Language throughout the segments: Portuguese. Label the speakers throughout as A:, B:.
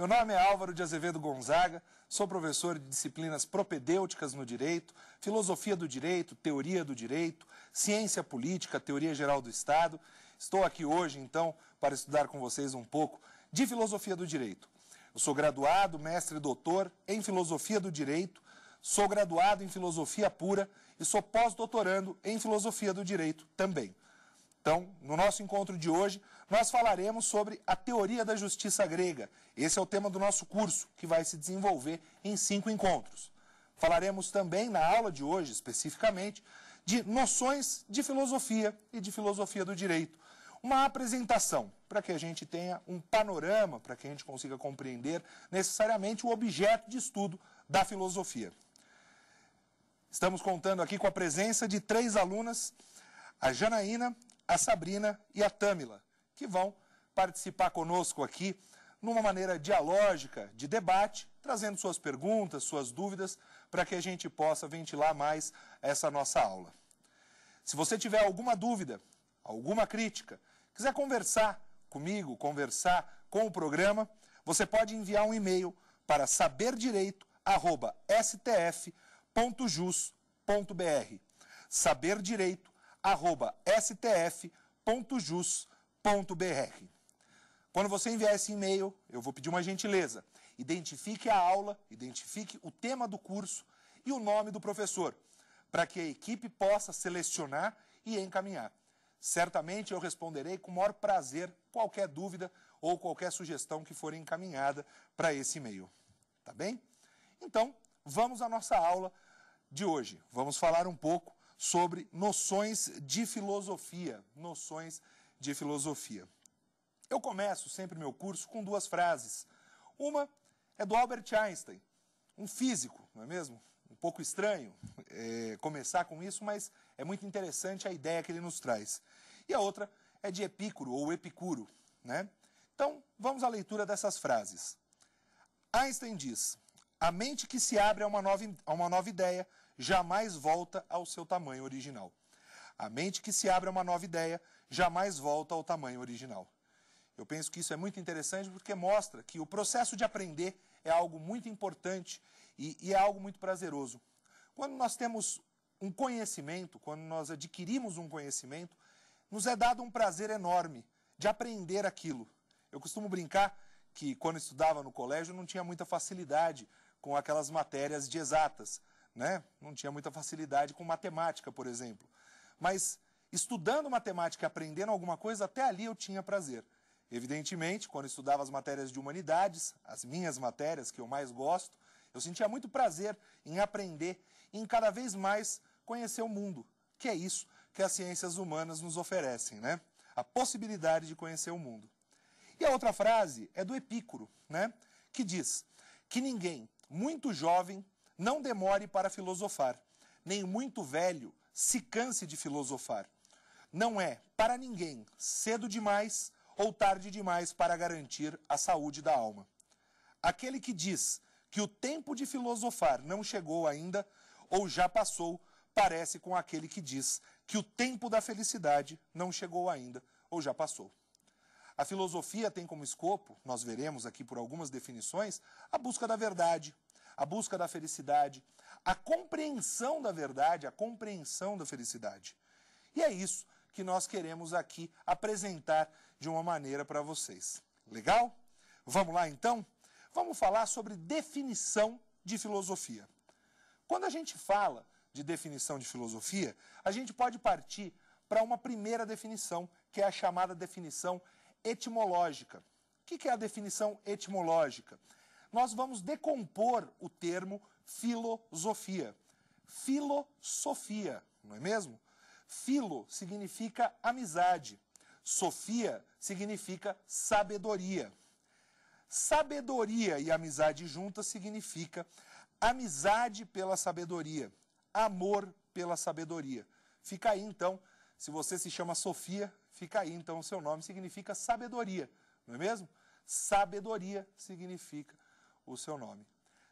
A: Meu nome é Álvaro de Azevedo Gonzaga, sou professor de disciplinas propedêuticas no direito, filosofia do direito, teoria do direito, ciência política, teoria geral do Estado. Estou aqui hoje, então, para estudar com vocês um pouco de filosofia do direito. Eu sou graduado, mestre e doutor em filosofia do direito, sou graduado em filosofia pura e sou pós-doutorando em filosofia do direito também. Então, no nosso encontro de hoje, nós falaremos sobre a teoria da justiça grega. Esse é o tema do nosso curso, que vai se desenvolver em cinco encontros. Falaremos também, na aula de hoje especificamente, de noções de filosofia e de filosofia do direito. Uma apresentação para que a gente tenha um panorama, para que a gente consiga compreender necessariamente o objeto de estudo da filosofia. Estamos contando aqui com a presença de três alunas, a Janaína, a Sabrina e a Tâmila que vão participar conosco aqui numa maneira dialógica, de debate, trazendo suas perguntas, suas dúvidas, para que a gente possa ventilar mais essa nossa aula. Se você tiver alguma dúvida, alguma crítica, quiser conversar comigo, conversar com o programa, você pode enviar um e-mail para saberdireito@stf.jus.br. saberdireito@stf.jus.br .br Quando você enviar esse e-mail, eu vou pedir uma gentileza. Identifique a aula, identifique o tema do curso e o nome do professor, para que a equipe possa selecionar e encaminhar. Certamente eu responderei com o maior prazer qualquer dúvida ou qualquer sugestão que for encaminhada para esse e-mail. Tá bem? Então, vamos à nossa aula de hoje. Vamos falar um pouco sobre noções de filosofia, noções de de filosofia. Eu começo sempre meu curso com duas frases. Uma é do Albert Einstein, um físico, não é mesmo? Um pouco estranho é, começar com isso, mas é muito interessante a ideia que ele nos traz. E a outra é de Epicuro ou Epicuro, né? Então, vamos à leitura dessas frases. Einstein diz: a mente que se abre a uma nova, a uma nova ideia jamais volta ao seu tamanho original. A mente que se abre a uma nova ideia jamais volta ao tamanho original. Eu penso que isso é muito interessante porque mostra que o processo de aprender é algo muito importante e, e é algo muito prazeroso. Quando nós temos um conhecimento, quando nós adquirimos um conhecimento, nos é dado um prazer enorme de aprender aquilo. Eu costumo brincar que quando estudava no colégio não tinha muita facilidade com aquelas matérias de exatas, né? Não tinha muita facilidade com matemática, por exemplo. Mas Estudando matemática e aprendendo alguma coisa, até ali eu tinha prazer. Evidentemente, quando estudava as matérias de humanidades, as minhas matérias que eu mais gosto, eu sentia muito prazer em aprender e em cada vez mais conhecer o mundo, que é isso que as ciências humanas nos oferecem, né? A possibilidade de conhecer o mundo. E a outra frase é do Epícoro, né? Que diz que ninguém, muito jovem, não demore para filosofar, nem muito velho se canse de filosofar. Não é, para ninguém, cedo demais ou tarde demais para garantir a saúde da alma. Aquele que diz que o tempo de filosofar não chegou ainda ou já passou, parece com aquele que diz que o tempo da felicidade não chegou ainda ou já passou. A filosofia tem como escopo, nós veremos aqui por algumas definições, a busca da verdade, a busca da felicidade, a compreensão da verdade, a compreensão da felicidade. E é isso que nós queremos aqui apresentar de uma maneira para vocês. Legal? Vamos lá então? Vamos falar sobre definição de filosofia. Quando a gente fala de definição de filosofia, a gente pode partir para uma primeira definição, que é a chamada definição etimológica. O que é a definição etimológica? Nós vamos decompor o termo filosofia. Filosofia, não é mesmo? Filo significa amizade. Sofia significa sabedoria. Sabedoria e amizade juntas significa amizade pela sabedoria, amor pela sabedoria. Fica aí então, se você se chama Sofia, fica aí então o seu nome significa sabedoria, não é mesmo? Sabedoria significa o seu nome.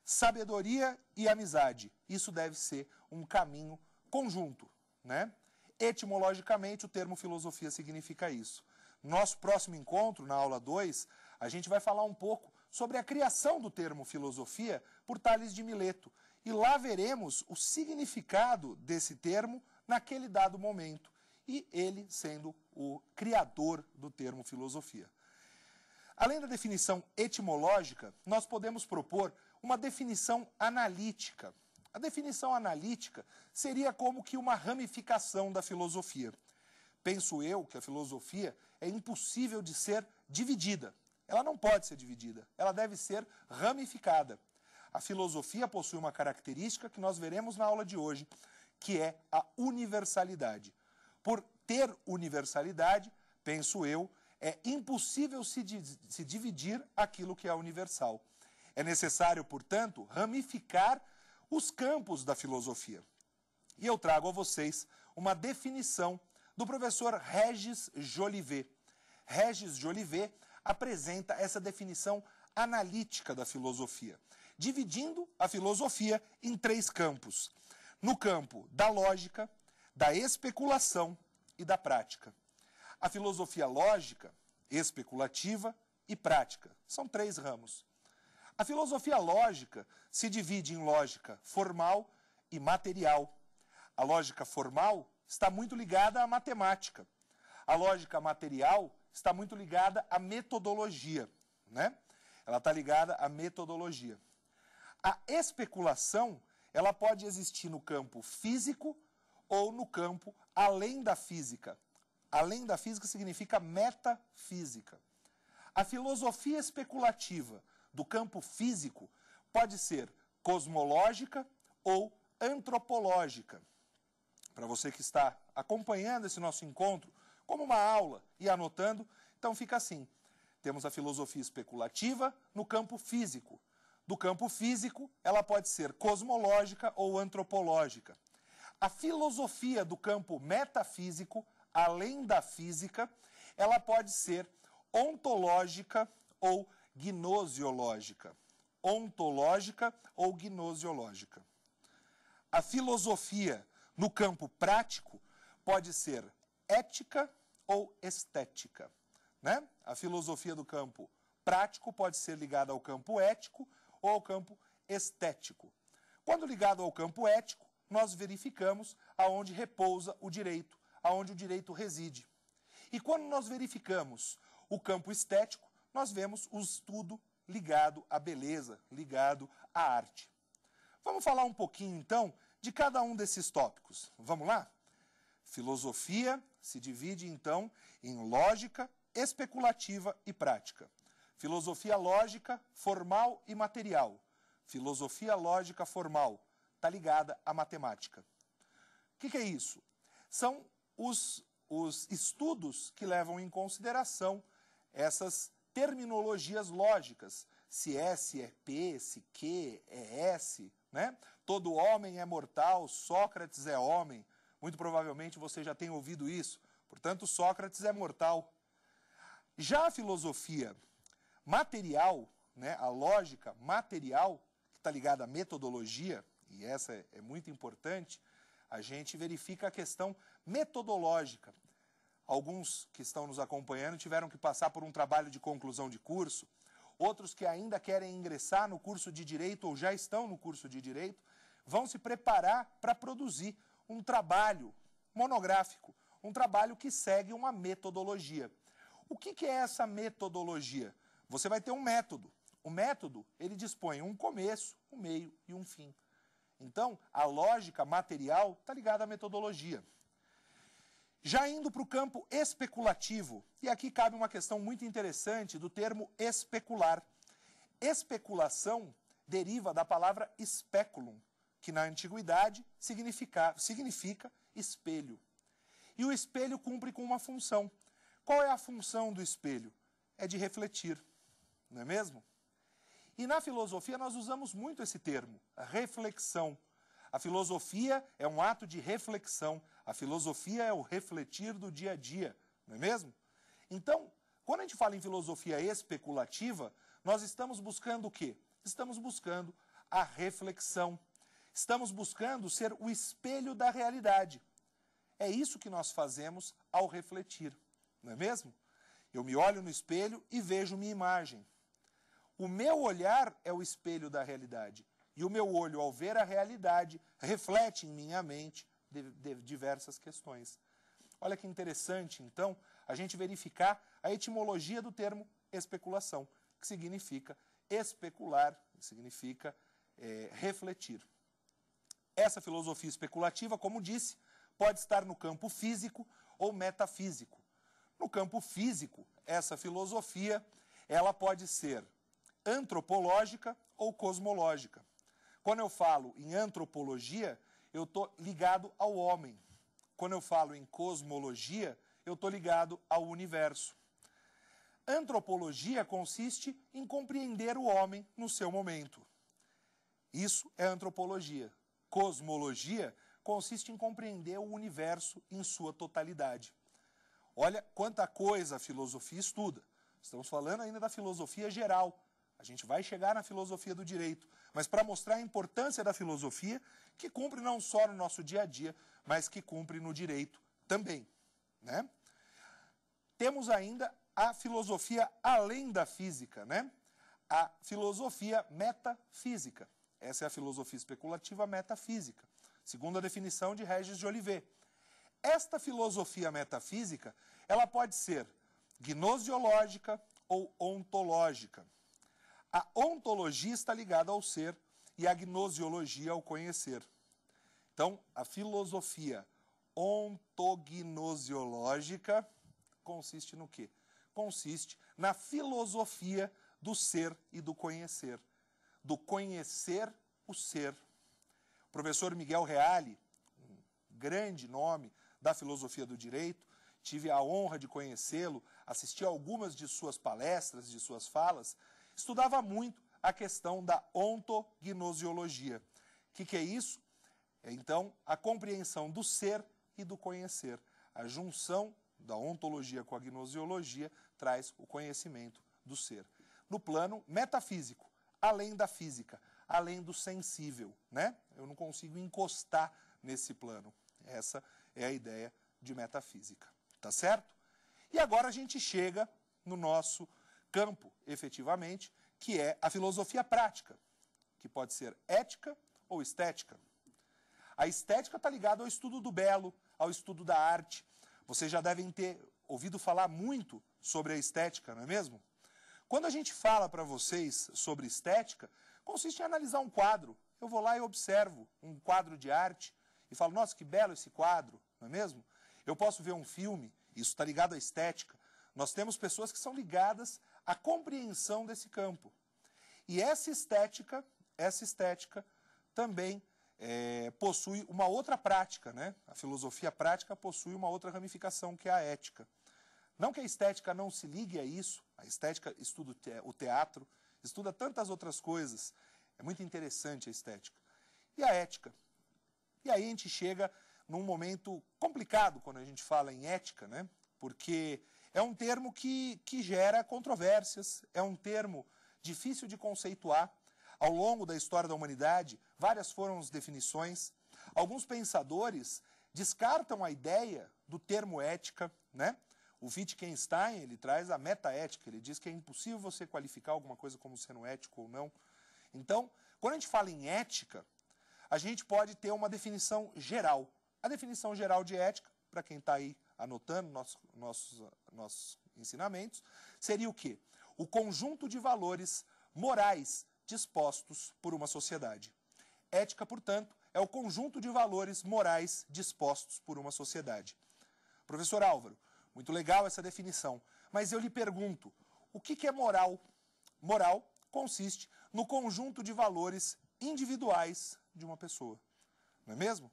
A: Sabedoria e amizade, isso deve ser um caminho conjunto, né? Etimologicamente, o termo filosofia significa isso. Nosso próximo encontro, na aula 2, a gente vai falar um pouco sobre a criação do termo filosofia por Tales de Mileto. E lá veremos o significado desse termo naquele dado momento, e ele sendo o criador do termo filosofia. Além da definição etimológica, nós podemos propor uma definição analítica a definição analítica seria como que uma ramificação da filosofia. Penso eu que a filosofia é impossível de ser dividida. Ela não pode ser dividida, ela deve ser ramificada. A filosofia possui uma característica que nós veremos na aula de hoje, que é a universalidade. Por ter universalidade, penso eu, é impossível se, se dividir aquilo que é universal. É necessário, portanto, ramificar os campos da filosofia. E eu trago a vocês uma definição do professor Regis Jolivet. Regis Jolivet apresenta essa definição analítica da filosofia, dividindo a filosofia em três campos: no campo da lógica, da especulação e da prática. A filosofia lógica, especulativa e prática são três ramos. A filosofia lógica se divide em lógica formal e material. A lógica formal está muito ligada à matemática. A lógica material está muito ligada à metodologia, né? Ela está ligada à metodologia. A especulação, ela pode existir no campo físico ou no campo além da física. Além da física significa metafísica. A filosofia especulativa do campo físico pode ser cosmológica ou antropológica. Para você que está acompanhando esse nosso encontro como uma aula e anotando, então fica assim: temos a filosofia especulativa no campo físico. Do campo físico, ela pode ser cosmológica ou antropológica. A filosofia do campo metafísico, além da física, ela pode ser ontológica ou gnosiológica, ontológica ou gnosiológica. A filosofia no campo prático pode ser ética ou estética. Né? A filosofia do campo prático pode ser ligada ao campo ético ou ao campo estético. Quando ligado ao campo ético, nós verificamos aonde repousa o direito, aonde o direito reside. E quando nós verificamos o campo estético, nós vemos o estudo ligado à beleza, ligado à arte. Vamos falar um pouquinho então de cada um desses tópicos. Vamos lá? Filosofia se divide então em lógica, especulativa e prática. Filosofia lógica, formal e material. Filosofia lógica formal está ligada à matemática. O que, que, é isso? São os, os estudos que levam em consideração essas terminologias lógicas. Se é, S é P, se Q é S, né? Todo homem é mortal, Sócrates é homem. Muito provavelmente você já tem ouvido isso. Portanto, Sócrates é mortal. Já a filosofia material, né, a lógica material, que está ligada à metodologia, e essa é muito importante, a gente verifica a questão metodológica. Alguns que estão nos acompanhando tiveram que passar por um trabalho de conclusão de curso, outros que ainda querem ingressar no curso de direito ou já estão no curso de direito, vão se preparar para produzir um trabalho monográfico, um trabalho que segue uma metodologia. O que, que é essa metodologia? Você vai ter um método. O método ele dispõe um começo, um meio e um fim. Então, a lógica material está ligada à metodologia. Já indo para o campo especulativo, e aqui cabe uma questão muito interessante do termo especular. Especulação deriva da palavra speculum, que na antiguidade significa, significa espelho. E o espelho cumpre com uma função. Qual é a função do espelho? É de refletir, não é mesmo? E na filosofia nós usamos muito esse termo, reflexão. A filosofia é um ato de reflexão. A filosofia é o refletir do dia a dia, não é mesmo? Então, quando a gente fala em filosofia especulativa, nós estamos buscando o quê? Estamos buscando a reflexão. Estamos buscando ser o espelho da realidade. É isso que nós fazemos ao refletir, não é mesmo? Eu me olho no espelho e vejo minha imagem. O meu olhar é o espelho da realidade. E o meu olho, ao ver a realidade, reflete em minha mente de, de, diversas questões. Olha que interessante, então, a gente verificar a etimologia do termo especulação, que significa especular, significa é, refletir. Essa filosofia especulativa, como disse, pode estar no campo físico ou metafísico. No campo físico, essa filosofia ela pode ser antropológica ou cosmológica. Quando eu falo em antropologia, eu estou ligado ao homem. Quando eu falo em cosmologia, eu estou ligado ao universo. Antropologia consiste em compreender o homem no seu momento. Isso é antropologia. Cosmologia consiste em compreender o universo em sua totalidade. Olha quanta coisa a filosofia estuda. Estamos falando ainda da filosofia geral. A gente vai chegar na filosofia do direito, mas para mostrar a importância da filosofia, que cumpre não só no nosso dia a dia, mas que cumpre no direito também. Né? Temos ainda a filosofia além da física, né? a filosofia metafísica. Essa é a filosofia especulativa metafísica, segundo a definição de Regis de Olivet. Esta filosofia metafísica, ela pode ser gnosiológica ou ontológica. A ontologia está ligada ao ser e a gnosiologia ao conhecer. Então, a filosofia ontognosiológica consiste no quê? Consiste na filosofia do ser e do conhecer, do conhecer o ser. O professor Miguel Reale, um grande nome da filosofia do direito, tive a honra de conhecê-lo, assisti a algumas de suas palestras, de suas falas, estudava muito a questão da ontognosiologia. O que, que é isso? É, então, a compreensão do ser e do conhecer. A junção da ontologia com a gnosiologia traz o conhecimento do ser. No plano metafísico, além da física, além do sensível, né? Eu não consigo encostar nesse plano. Essa é a ideia de metafísica, tá certo? E agora a gente chega no nosso campo, efetivamente, que é a filosofia prática, que pode ser ética ou estética. A estética está ligada ao estudo do belo, ao estudo da arte. Vocês já devem ter ouvido falar muito sobre a estética, não é mesmo? Quando a gente fala para vocês sobre estética, consiste em analisar um quadro. Eu vou lá e observo um quadro de arte e falo, nossa, que belo esse quadro, não é mesmo? Eu posso ver um filme, isso está ligado à estética. Nós temos pessoas que são ligadas a compreensão desse campo. E essa estética, essa estética também é, possui uma outra prática, né? A filosofia prática possui uma outra ramificação que é a ética. Não que a estética não se ligue a isso, a estética estuda o teatro, estuda tantas outras coisas. É muito interessante a estética. E a ética. E aí a gente chega num momento complicado quando a gente fala em ética, né? Porque é um termo que, que gera controvérsias, é um termo difícil de conceituar. Ao longo da história da humanidade, várias foram as definições. Alguns pensadores descartam a ideia do termo ética, né? O Wittgenstein, ele traz a metaética, ele diz que é impossível você qualificar alguma coisa como sendo ético ou não. Então, quando a gente fala em ética, a gente pode ter uma definição geral. A definição geral de ética, para quem está aí anotando nossos, nossos, nossos ensinamentos, seria o quê? O conjunto de valores morais dispostos por uma sociedade. Ética, portanto, é o conjunto de valores morais dispostos por uma sociedade. Professor Álvaro, muito legal essa definição, mas eu lhe pergunto: o que, que é moral? Moral consiste no conjunto de valores individuais de uma pessoa, não é mesmo?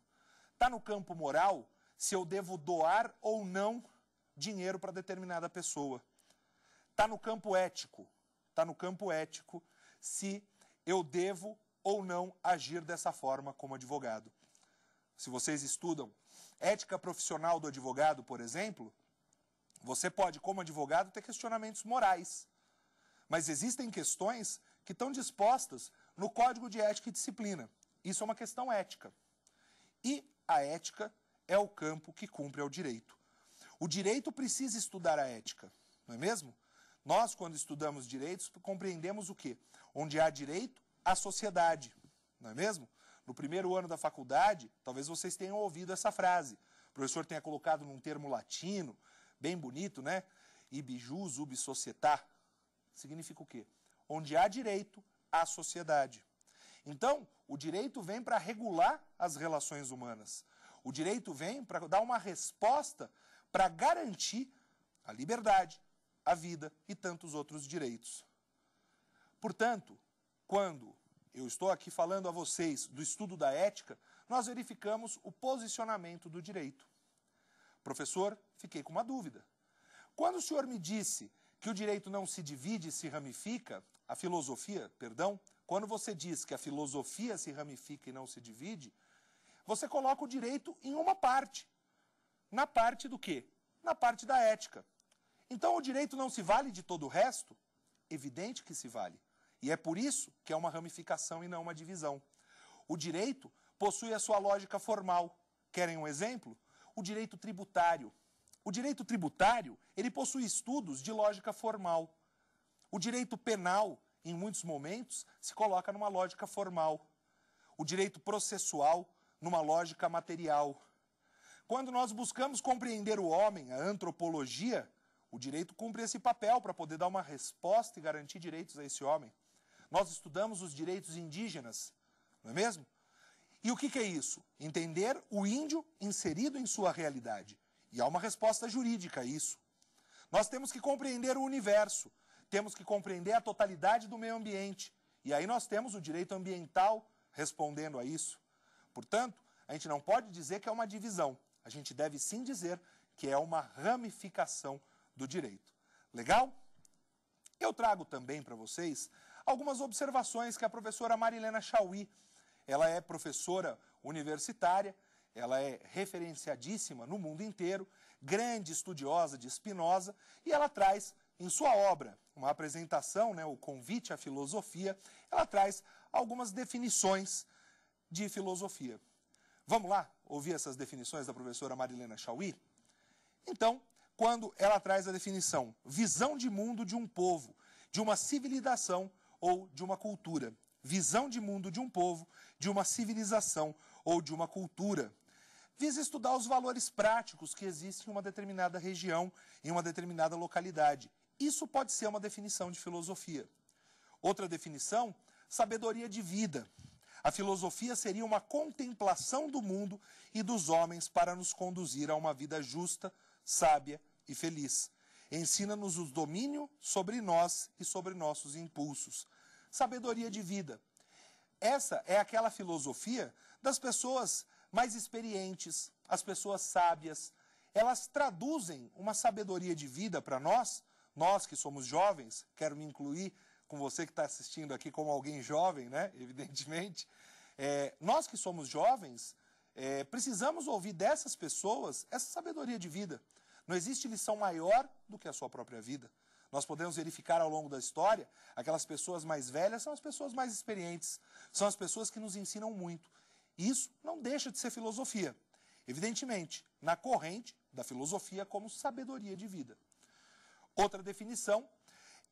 A: Está no campo moral se eu devo doar ou não dinheiro para determinada pessoa. Está no campo ético. Está no campo ético se eu devo ou não agir dessa forma como advogado. Se vocês estudam ética profissional do advogado, por exemplo, você pode, como advogado, ter questionamentos morais. Mas existem questões que estão dispostas no Código de Ética e Disciplina. Isso é uma questão ética. E a ética é o campo que cumpre ao direito. O direito precisa estudar a ética, não é mesmo? Nós, quando estudamos direitos, compreendemos o quê? Onde há direito, há sociedade, não é mesmo? No primeiro ano da faculdade, talvez vocês tenham ouvido essa frase. O professor tenha colocado num termo latino, bem bonito, né? Ibijus ubi societá. Significa o quê? Onde há direito, há sociedade. Então, o direito vem para regular as relações humanas. O direito vem para dar uma resposta para garantir a liberdade, a vida e tantos outros direitos. Portanto, quando eu estou aqui falando a vocês do estudo da ética, nós verificamos o posicionamento do direito. Professor, fiquei com uma dúvida. Quando o senhor me disse que o direito não se divide e se ramifica, a filosofia, perdão, quando você diz que a filosofia se ramifica e não se divide, você coloca o direito em uma parte. Na parte do quê? Na parte da ética. Então o direito não se vale de todo o resto? Evidente que se vale. E é por isso que é uma ramificação e não uma divisão. O direito possui a sua lógica formal. Querem um exemplo? O direito tributário. O direito tributário, ele possui estudos de lógica formal. O direito penal, em muitos momentos, se coloca numa lógica formal. O direito processual, numa lógica material. Quando nós buscamos compreender o homem, a antropologia, o direito cumpre esse papel para poder dar uma resposta e garantir direitos a esse homem. Nós estudamos os direitos indígenas, não é mesmo? E o que, que é isso? Entender o índio inserido em sua realidade. E há uma resposta jurídica a isso. Nós temos que compreender o universo, temos que compreender a totalidade do meio ambiente. E aí nós temos o direito ambiental respondendo a isso. Portanto, a gente não pode dizer que é uma divisão. A gente deve sim dizer que é uma ramificação do direito. Legal? Eu trago também para vocês algumas observações que a professora Marilena Chauí, ela é professora universitária, ela é referenciadíssima no mundo inteiro, grande estudiosa de Spinoza, e ela traz em sua obra, uma apresentação, né, o convite à filosofia, ela traz algumas definições de filosofia. Vamos lá ouvir essas definições da professora Marilena Chauí? Então, quando ela traz a definição visão de mundo de um povo, de uma civilização ou de uma cultura. Visão de mundo de um povo, de uma civilização ou de uma cultura. Visa estudar os valores práticos que existem em uma determinada região, em uma determinada localidade. Isso pode ser uma definição de filosofia. Outra definição, sabedoria de vida, a filosofia seria uma contemplação do mundo e dos homens para nos conduzir a uma vida justa, sábia e feliz. Ensina-nos o domínio sobre nós e sobre nossos impulsos. Sabedoria de vida. Essa é aquela filosofia das pessoas mais experientes, as pessoas sábias. Elas traduzem uma sabedoria de vida para nós, nós que somos jovens, quero me incluir com você que está assistindo aqui como alguém jovem, né? Evidentemente. É, nós que somos jovens, é, precisamos ouvir dessas pessoas essa sabedoria de vida. Não existe lição maior do que a sua própria vida. Nós podemos verificar ao longo da história, aquelas pessoas mais velhas são as pessoas mais experientes, são as pessoas que nos ensinam muito. Isso não deixa de ser filosofia. Evidentemente, na corrente da filosofia como sabedoria de vida. Outra definição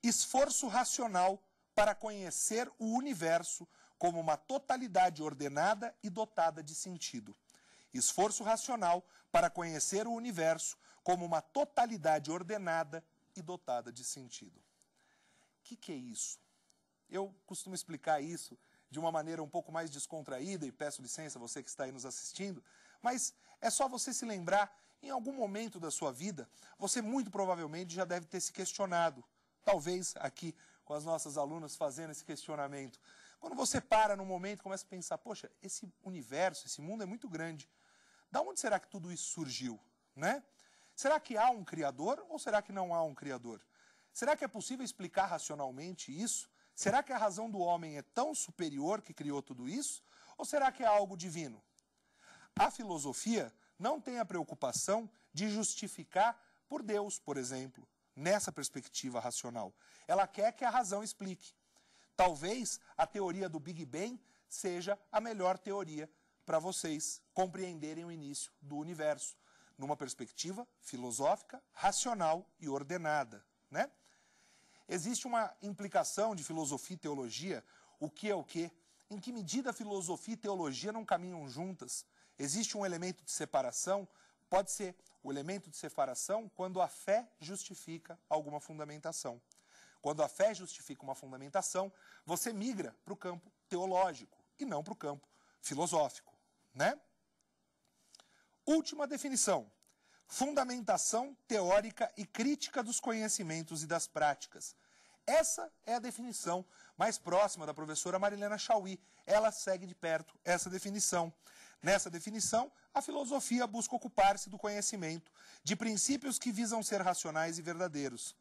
A: esforço racional para conhecer o universo como uma totalidade ordenada e dotada de sentido. Esforço racional para conhecer o universo como uma totalidade ordenada e dotada de sentido. O que, que é isso? Eu costumo explicar isso de uma maneira um pouco mais descontraída, e peço licença a você que está aí nos assistindo, mas é só você se lembrar, em algum momento da sua vida, você muito provavelmente já deve ter se questionado talvez aqui com as nossas alunas fazendo esse questionamento. Quando você para num momento e começa a pensar, poxa, esse universo, esse mundo é muito grande. Da onde será que tudo isso surgiu, né? Será que há um criador ou será que não há um criador? Será que é possível explicar racionalmente isso? Será que a razão do homem é tão superior que criou tudo isso? Ou será que é algo divino? A filosofia não tem a preocupação de justificar por Deus, por exemplo nessa perspectiva racional. Ela quer que a razão explique. Talvez a teoria do Big Bang seja a melhor teoria para vocês compreenderem o início do universo, numa perspectiva filosófica, racional e ordenada. Né? Existe uma implicação de filosofia e teologia, o que é o que, em que medida filosofia e teologia não caminham juntas. Existe um elemento de separação Pode ser o elemento de separação quando a fé justifica alguma fundamentação. Quando a fé justifica uma fundamentação, você migra para o campo teológico e não para o campo filosófico, né? Última definição: fundamentação teórica e crítica dos conhecimentos e das práticas. Essa é a definição mais próxima da professora Marilena Chauí. Ela segue de perto essa definição. Nessa definição, a filosofia busca ocupar-se do conhecimento, de princípios que visam ser racionais e verdadeiros.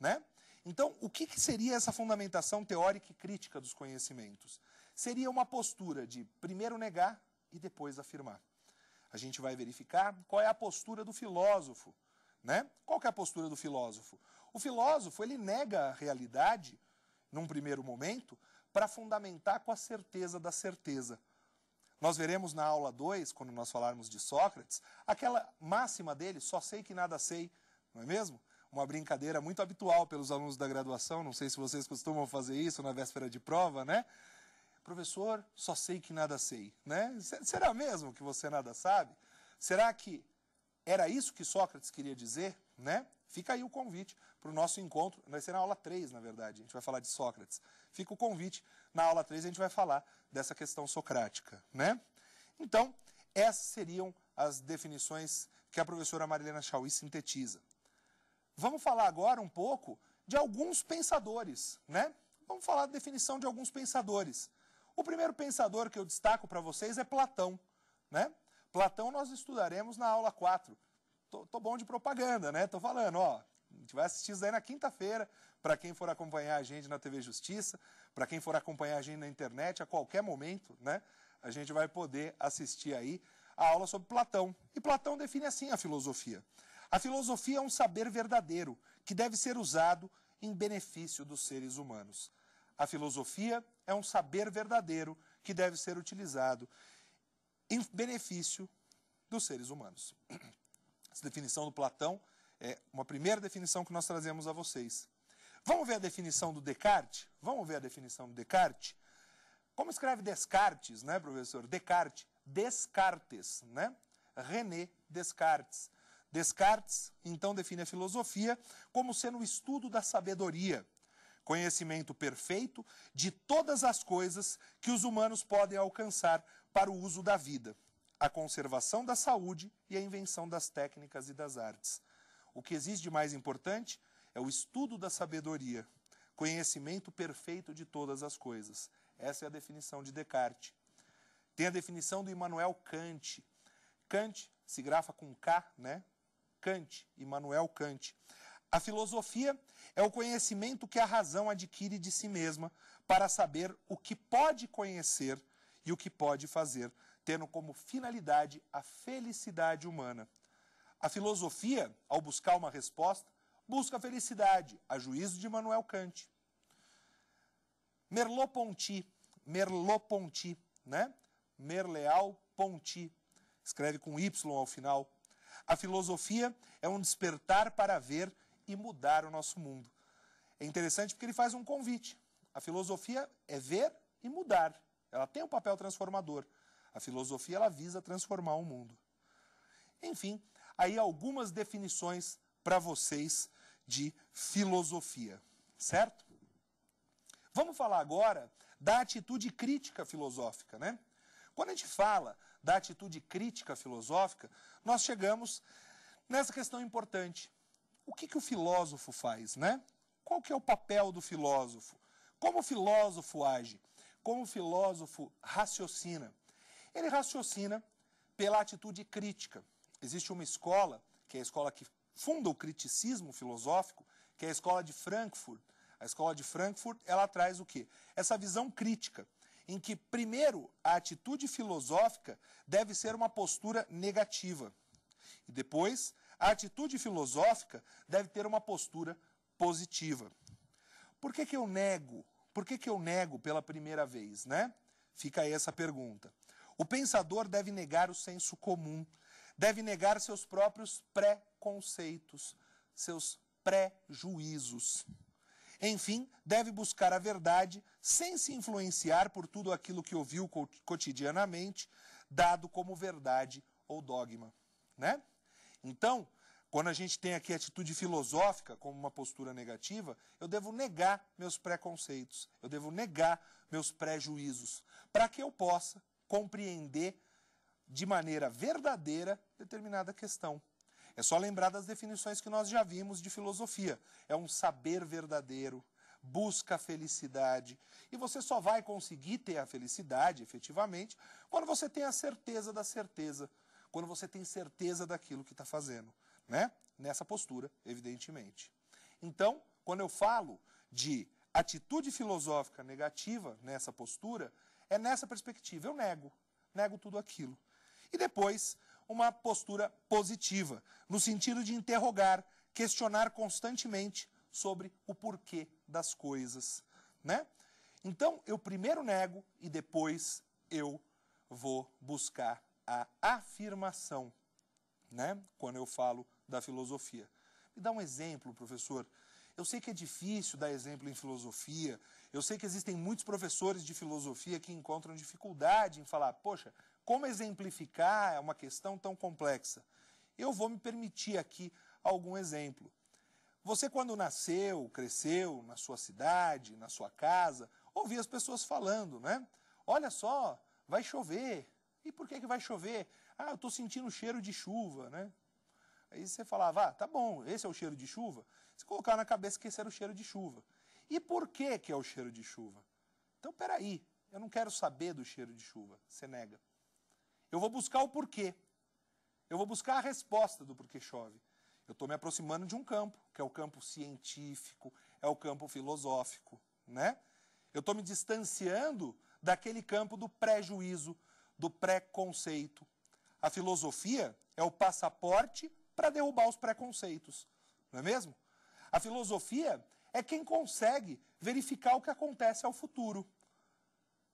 A: Né? Então, o que, que seria essa fundamentação teórica e crítica dos conhecimentos? Seria uma postura de primeiro negar e depois afirmar. A gente vai verificar qual é a postura do filósofo. Né? Qual é a postura do filósofo? O filósofo ele nega a realidade num primeiro momento para fundamentar com a certeza da certeza. Nós veremos na aula 2, quando nós falarmos de Sócrates, aquela máxima dele, só sei que nada sei, não é mesmo? Uma brincadeira muito habitual pelos alunos da graduação, não sei se vocês costumam fazer isso na véspera de prova, né? Professor, só sei que nada sei, né? Será mesmo que você nada sabe? Será que era isso que Sócrates queria dizer, né? Fica aí o convite para o nosso encontro, vai ser na aula 3, na verdade, a gente vai falar de Sócrates. Fica o convite na aula 3 a gente vai falar dessa questão socrática, né? Então, essas seriam as definições que a professora Marilena Chauí sintetiza. Vamos falar agora um pouco de alguns pensadores, né? Vamos falar da definição de alguns pensadores. O primeiro pensador que eu destaco para vocês é Platão, né? Platão nós estudaremos na aula 4. Tô, tô bom de propaganda, né? Tô falando, ó, a gente vai assistir isso aí na quinta-feira, para quem for acompanhar a gente na TV Justiça, para quem for acompanhar a gente na internet, a qualquer momento, né? A gente vai poder assistir aí a aula sobre Platão. E Platão define assim a filosofia. A filosofia é um saber verdadeiro que deve ser usado em benefício dos seres humanos. A filosofia é um saber verdadeiro que deve ser utilizado em benefício dos seres humanos. Essa definição do Platão é uma primeira definição que nós trazemos a vocês. Vamos ver a definição do Descartes? Vamos ver a definição do Descartes? Como escreve Descartes, né, professor? Descartes, Descartes, né? René Descartes. Descartes, então, define a filosofia como sendo o estudo da sabedoria, conhecimento perfeito de todas as coisas que os humanos podem alcançar para o uso da vida, a conservação da saúde e a invenção das técnicas e das artes. O que existe de mais importante é o estudo da sabedoria, conhecimento perfeito de todas as coisas. Essa é a definição de Descartes. Tem a definição do Immanuel Kant. Kant se grafa com K, né? Kant, Immanuel Kant. A filosofia é o conhecimento que a razão adquire de si mesma para saber o que pode conhecer e o que pode fazer, tendo como finalidade a felicidade humana. A filosofia, ao buscar uma resposta, busca a felicidade, a juízo de Manuel Kant. Merleau-Ponty, Merleau-Ponty, né? Merleau-Ponty, escreve com Y ao final. A filosofia é um despertar para ver e mudar o nosso mundo. É interessante porque ele faz um convite. A filosofia é ver e mudar. Ela tem um papel transformador. A filosofia ela visa transformar o mundo. Enfim, aí algumas definições para vocês de filosofia, certo? Vamos falar agora da atitude crítica filosófica, né? Quando a gente fala da atitude crítica filosófica, nós chegamos nessa questão importante. O que, que o filósofo faz, né? Qual que é o papel do filósofo? Como o filósofo age? Como o filósofo raciocina? Ele raciocina pela atitude crítica. Existe uma escola, que é a escola que funda o criticismo filosófico, que é a escola de Frankfurt. A escola de Frankfurt, ela traz o quê? Essa visão crítica, em que primeiro a atitude filosófica deve ser uma postura negativa. E depois, a atitude filosófica deve ter uma postura positiva. Por que, que eu nego? Por que, que eu nego pela primeira vez, né? Fica aí essa pergunta. O pensador deve negar o senso comum, Deve negar seus próprios preconceitos, seus prejuízos. Enfim, deve buscar a verdade sem se influenciar por tudo aquilo que ouviu cotidianamente, dado como verdade ou dogma, né? Então, quando a gente tem aqui a atitude filosófica como uma postura negativa, eu devo negar meus preconceitos, eu devo negar meus prejuízos, para que eu possa compreender de maneira verdadeira determinada questão. É só lembrar das definições que nós já vimos de filosofia. É um saber verdadeiro, busca a felicidade. E você só vai conseguir ter a felicidade, efetivamente, quando você tem a certeza da certeza. Quando você tem certeza daquilo que está fazendo. Né? Nessa postura, evidentemente. Então, quando eu falo de atitude filosófica negativa nessa postura, é nessa perspectiva. Eu nego. Nego tudo aquilo. E depois, uma postura positiva, no sentido de interrogar, questionar constantemente sobre o porquê das coisas, né? Então, eu primeiro nego e depois eu vou buscar a afirmação, né? Quando eu falo da filosofia. Me dá um exemplo, professor. Eu sei que é difícil dar exemplo em filosofia. Eu sei que existem muitos professores de filosofia que encontram dificuldade em falar, poxa, como exemplificar é uma questão tão complexa. Eu vou me permitir aqui algum exemplo. Você, quando nasceu, cresceu na sua cidade, na sua casa, ouvia as pessoas falando, né? Olha só, vai chover. E por que, que vai chover? Ah, eu estou sentindo cheiro de chuva, né? Aí você falava, ah, tá bom, esse é o cheiro de chuva. Você colocava na cabeça que esse era o cheiro de chuva. E por que, que é o cheiro de chuva? Então, peraí, eu não quero saber do cheiro de chuva. Você nega. Eu vou buscar o porquê. Eu vou buscar a resposta do porquê chove. Eu estou me aproximando de um campo, que é o campo científico, é o campo filosófico, né? Eu estou me distanciando daquele campo do prejuízo, do preconceito. A filosofia é o passaporte para derrubar os preconceitos, não é mesmo? A filosofia é quem consegue verificar o que acontece ao futuro.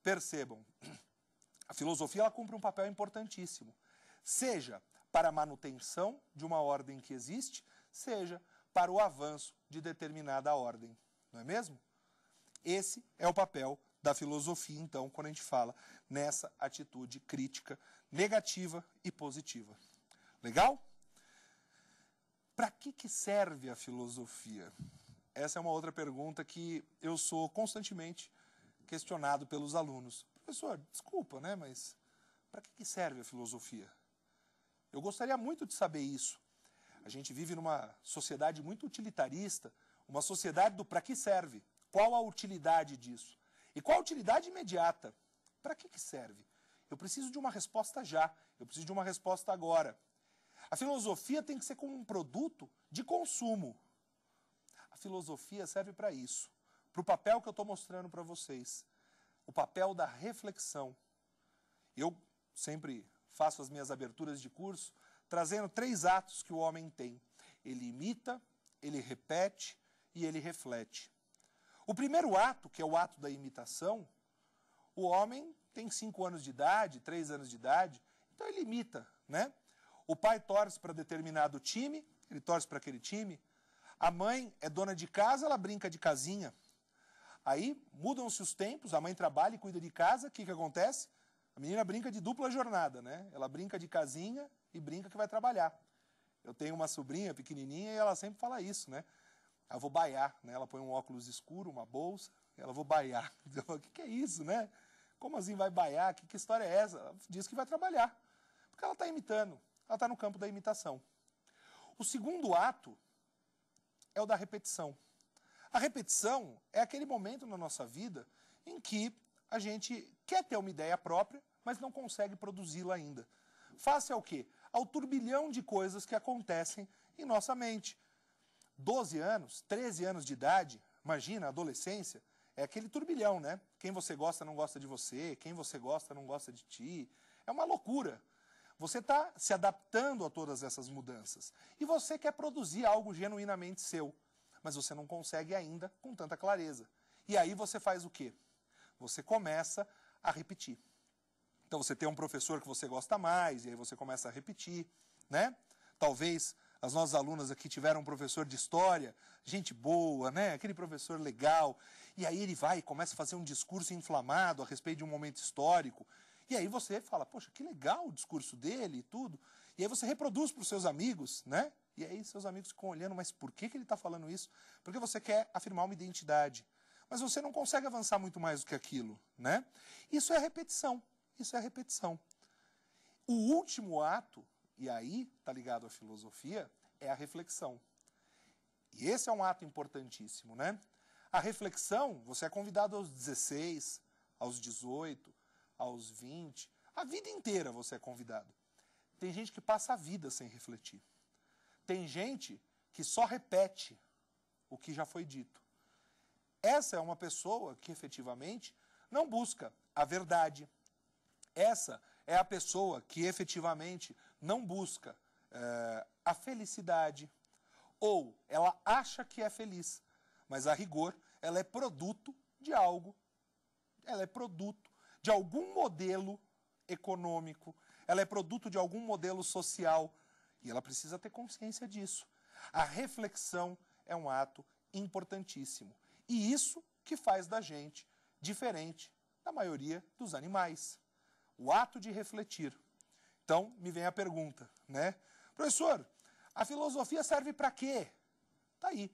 A: Percebam, a filosofia ela cumpre um papel importantíssimo, seja para a manutenção de uma ordem que existe, seja para o avanço de determinada ordem, não é mesmo? Esse é o papel da filosofia, então, quando a gente fala nessa atitude crítica negativa e positiva. Legal? Para que, que serve a filosofia? Essa é uma outra pergunta que eu sou constantemente questionado pelos alunos professor, desculpa, né, mas para que serve a filosofia? Eu gostaria muito de saber isso. A gente vive numa sociedade muito utilitarista, uma sociedade do para que serve? Qual a utilidade disso? E qual a utilidade imediata? Para que, que serve? Eu preciso de uma resposta já, eu preciso de uma resposta agora. A filosofia tem que ser como um produto de consumo. A filosofia serve para isso, para o papel que eu estou mostrando para vocês o papel da reflexão. Eu sempre faço as minhas aberturas de curso trazendo três atos que o homem tem: ele imita, ele repete e ele reflete. O primeiro ato, que é o ato da imitação, o homem tem cinco anos de idade, três anos de idade, então ele imita, né? O pai torce para determinado time, ele torce para aquele time. A mãe é dona de casa, ela brinca de casinha. Aí mudam-se os tempos, a mãe trabalha e cuida de casa, o que, que acontece? A menina brinca de dupla jornada, né? Ela brinca de casinha e brinca que vai trabalhar. Eu tenho uma sobrinha pequenininha e ela sempre fala isso, né? Eu ah, vou baiar, né? Ela põe um óculos escuro, uma bolsa, ela vou baiar. Eu falo, então, o que, que é isso, né? Como assim vai baiar? Que, que história é essa? Ela diz que vai trabalhar. Porque ela está imitando, ela está no campo da imitação. O segundo ato é o da repetição. A repetição é aquele momento na nossa vida em que a gente quer ter uma ideia própria, mas não consegue produzi-la ainda. Face ao quê? Ao turbilhão de coisas que acontecem em nossa mente. 12 anos, 13 anos de idade, imagina, adolescência, é aquele turbilhão, né? Quem você gosta não gosta de você, quem você gosta não gosta de ti. É uma loucura. Você está se adaptando a todas essas mudanças. E você quer produzir algo genuinamente seu mas você não consegue ainda com tanta clareza. E aí você faz o quê? Você começa a repetir. Então você tem um professor que você gosta mais, e aí você começa a repetir, né? Talvez as nossas alunas aqui tiveram um professor de história, gente boa, né? Aquele professor legal. E aí ele vai e começa a fazer um discurso inflamado a respeito de um momento histórico. E aí você fala, poxa, que legal o discurso dele e tudo. E aí você reproduz para os seus amigos, né? E aí seus amigos ficam olhando, mas por que, que ele está falando isso? Porque você quer afirmar uma identidade. Mas você não consegue avançar muito mais do que aquilo, né? Isso é repetição. Isso é repetição. O último ato, e aí está ligado à filosofia, é a reflexão. E esse é um ato importantíssimo, né? A reflexão, você é convidado aos 16, aos 18, aos 20, a vida inteira você é convidado. Tem gente que passa a vida sem refletir. Tem gente que só repete o que já foi dito. Essa é uma pessoa que efetivamente não busca a verdade. Essa é a pessoa que efetivamente não busca eh, a felicidade. Ou ela acha que é feliz, mas a rigor ela é produto de algo. Ela é produto de algum modelo econômico, ela é produto de algum modelo social, e ela precisa ter consciência disso. A reflexão é um ato importantíssimo. E isso que faz da gente diferente da maioria dos animais. O ato de refletir. Então, me vem a pergunta, né? Professor, a filosofia serve para quê? Tá aí,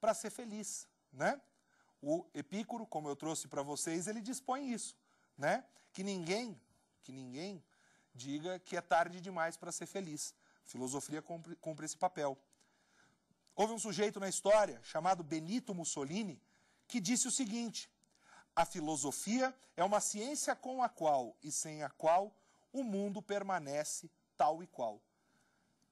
A: para ser feliz, né? O Epícoro, como eu trouxe para vocês, ele dispõe isso, né? Que ninguém, que ninguém diga que é tarde demais para ser feliz. Filosofia cumpre, cumpre esse papel. Houve um sujeito na história chamado Benito Mussolini que disse o seguinte: a filosofia é uma ciência com a qual e sem a qual o mundo permanece tal e qual.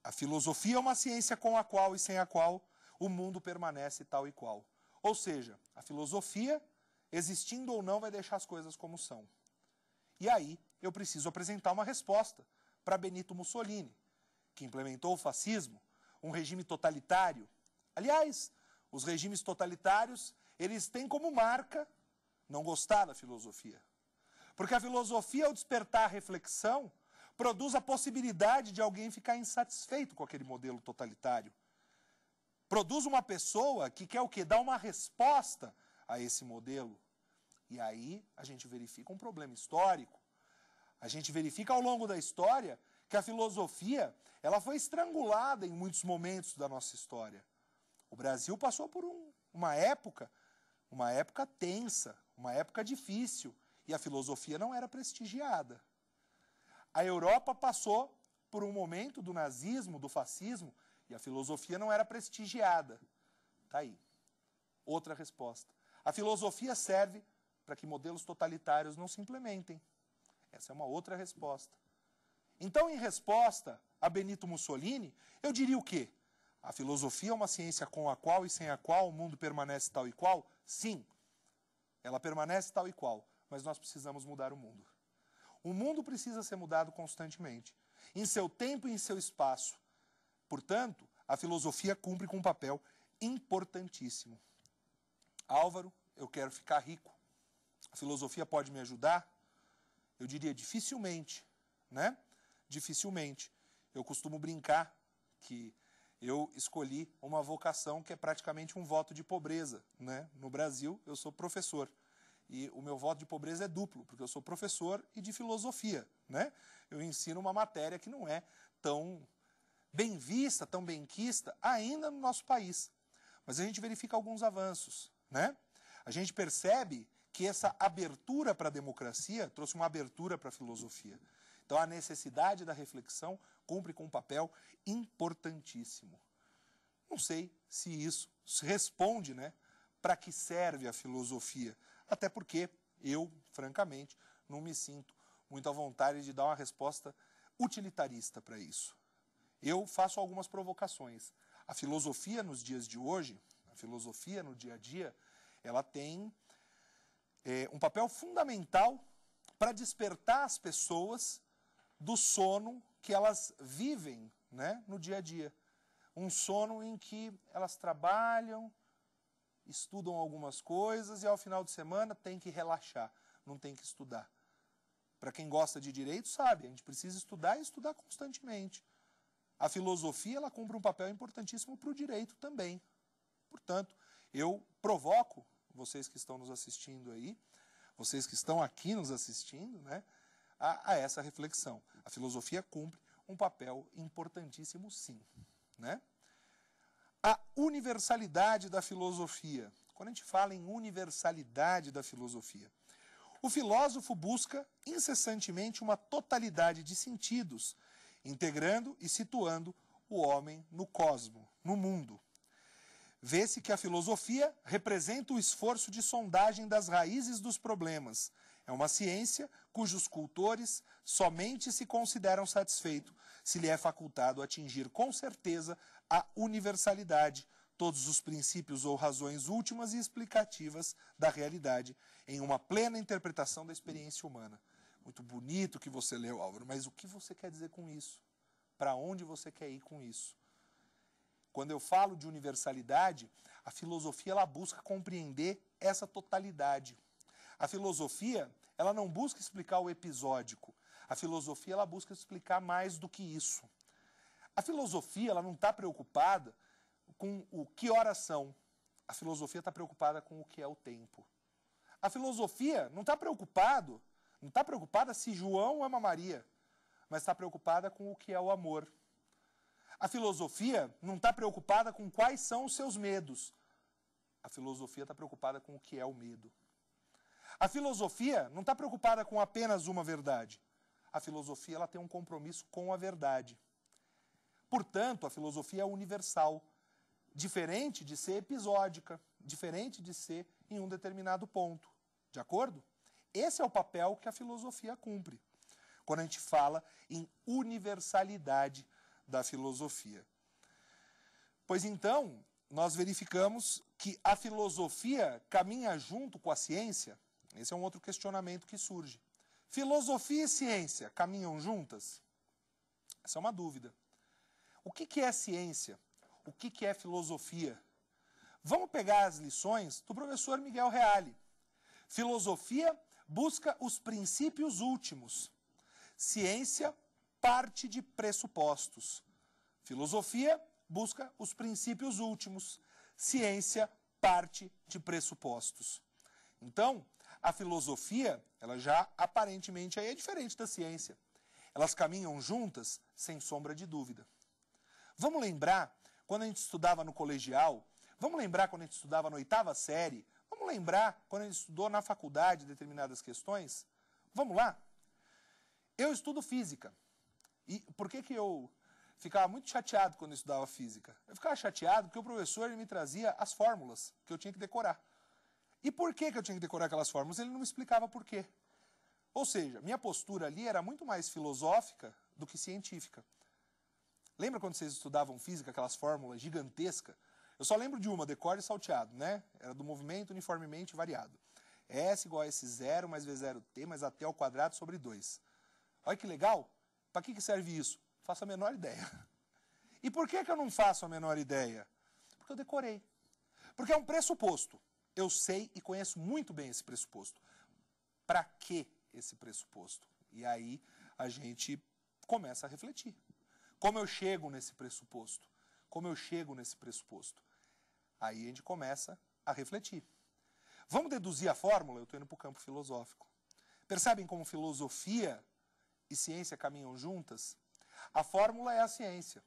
A: A filosofia é uma ciência com a qual e sem a qual o mundo permanece tal e qual. Ou seja, a filosofia, existindo ou não, vai deixar as coisas como são. E aí eu preciso apresentar uma resposta para Benito Mussolini que implementou o fascismo, um regime totalitário. Aliás, os regimes totalitários, eles têm como marca não gostar da filosofia. Porque a filosofia, ao despertar a reflexão, produz a possibilidade de alguém ficar insatisfeito com aquele modelo totalitário. Produz uma pessoa que quer o quê? Dar uma resposta a esse modelo. E aí a gente verifica um problema histórico. A gente verifica ao longo da história que a filosofia ela foi estrangulada em muitos momentos da nossa história. O Brasil passou por um, uma época, uma época tensa, uma época difícil, e a filosofia não era prestigiada. A Europa passou por um momento do nazismo, do fascismo, e a filosofia não era prestigiada. Está aí. Outra resposta. A filosofia serve para que modelos totalitários não se implementem. Essa é uma outra resposta. Então, em resposta a Benito Mussolini, eu diria o quê? A filosofia é uma ciência com a qual e sem a qual o mundo permanece tal e qual? Sim, ela permanece tal e qual, mas nós precisamos mudar o mundo. O mundo precisa ser mudado constantemente, em seu tempo e em seu espaço. Portanto, a filosofia cumpre com um papel importantíssimo. Álvaro, eu quero ficar rico. A filosofia pode me ajudar? Eu diria dificilmente, né? dificilmente. Eu costumo brincar que eu escolhi uma vocação que é praticamente um voto de pobreza. Né? No Brasil, eu sou professor. E o meu voto de pobreza é duplo, porque eu sou professor e de filosofia. Né? Eu ensino uma matéria que não é tão bem vista, tão benquista, ainda no nosso país. Mas a gente verifica alguns avanços. Né? A gente percebe que essa abertura para a democracia trouxe uma abertura para a filosofia. Então a necessidade da reflexão cumpre com um papel importantíssimo. Não sei se isso responde, né? Para que serve a filosofia? Até porque eu, francamente, não me sinto muito à vontade de dar uma resposta utilitarista para isso. Eu faço algumas provocações. A filosofia nos dias de hoje, a filosofia no dia a dia, ela tem é, um papel fundamental para despertar as pessoas do sono que elas vivem né, no dia a dia. Um sono em que elas trabalham, estudam algumas coisas e ao final de semana tem que relaxar, não tem que estudar. Para quem gosta de direito, sabe, a gente precisa estudar e estudar constantemente. A filosofia ela cumpre um papel importantíssimo para o direito também. Portanto, eu provoco vocês que estão nos assistindo aí, vocês que estão aqui nos assistindo, né, a, a essa reflexão. A filosofia cumpre um papel importantíssimo, sim. Né? A universalidade da filosofia. Quando a gente fala em universalidade da filosofia, o filósofo busca incessantemente uma totalidade de sentidos, integrando e situando o homem no cosmo, no mundo. Vê-se que a filosofia representa o esforço de sondagem das raízes dos problemas. É uma ciência cujos cultores somente se consideram satisfeitos se lhe é facultado atingir com certeza a universalidade, todos os princípios ou razões últimas e explicativas da realidade, em uma plena interpretação da experiência humana. Muito bonito que você leu, Álvaro, mas o que você quer dizer com isso? Para onde você quer ir com isso? Quando eu falo de universalidade, a filosofia ela busca compreender essa totalidade. A filosofia, ela não busca explicar o episódico. A filosofia, ela busca explicar mais do que isso. A filosofia, ela não está preocupada com o que horas são. A filosofia está preocupada com o que é o tempo. A filosofia não está preocupado, não está preocupada se João ama Maria, mas está preocupada com o que é o amor. A filosofia não está preocupada com quais são os seus medos. A filosofia está preocupada com o que é o medo. A filosofia não está preocupada com apenas uma verdade. A filosofia ela tem um compromisso com a verdade. Portanto, a filosofia é universal, diferente de ser episódica, diferente de ser em um determinado ponto. De acordo? Esse é o papel que a filosofia cumpre. Quando a gente fala em universalidade, da filosofia. Pois então, nós verificamos que a filosofia caminha junto com a ciência? Esse é um outro questionamento que surge. Filosofia e ciência caminham juntas? Essa é uma dúvida. O que, é ciência? O que, que é filosofia? Vamos pegar as lições do professor Miguel Reale. Filosofia busca os princípios últimos. Ciência parte de pressupostos. Filosofia busca os princípios últimos. Ciência parte de pressupostos. Então, a filosofia, ela já aparentemente é diferente da ciência. Elas caminham juntas, sem sombra de dúvida. Vamos lembrar quando a gente estudava no colegial, vamos lembrar quando a gente estudava na oitava série, vamos lembrar quando a gente estudou na faculdade determinadas questões? Vamos lá? Eu estudo física. E por que, que eu ficava muito chateado quando eu estudava física? Eu ficava chateado porque o professor me trazia as fórmulas que eu tinha que decorar. E por que, que eu tinha que decorar aquelas fórmulas? Ele não me explicava por quê. Ou seja, minha postura ali era muito mais filosófica do que científica. Lembra quando vocês estudavam física, aquelas fórmulas gigantescas? Eu só lembro de uma, decore salteado, né? Era do movimento uniformemente variado. S igual a S0 mais V0T mais AT ao quadrado sobre 2. Olha que legal! Para que, que serve isso? Faço a menor ideia. E por que, que eu não faço a menor ideia? Porque eu decorei. Porque é um pressuposto. Eu sei e conheço muito bem esse pressuposto. Para que esse pressuposto? E aí a gente começa a refletir. Como eu chego nesse pressuposto? Como eu chego nesse pressuposto? Aí a gente começa a refletir. Vamos deduzir a fórmula? Eu estou indo para o campo filosófico. Percebem como filosofia e ciência caminham juntas, a fórmula é a ciência.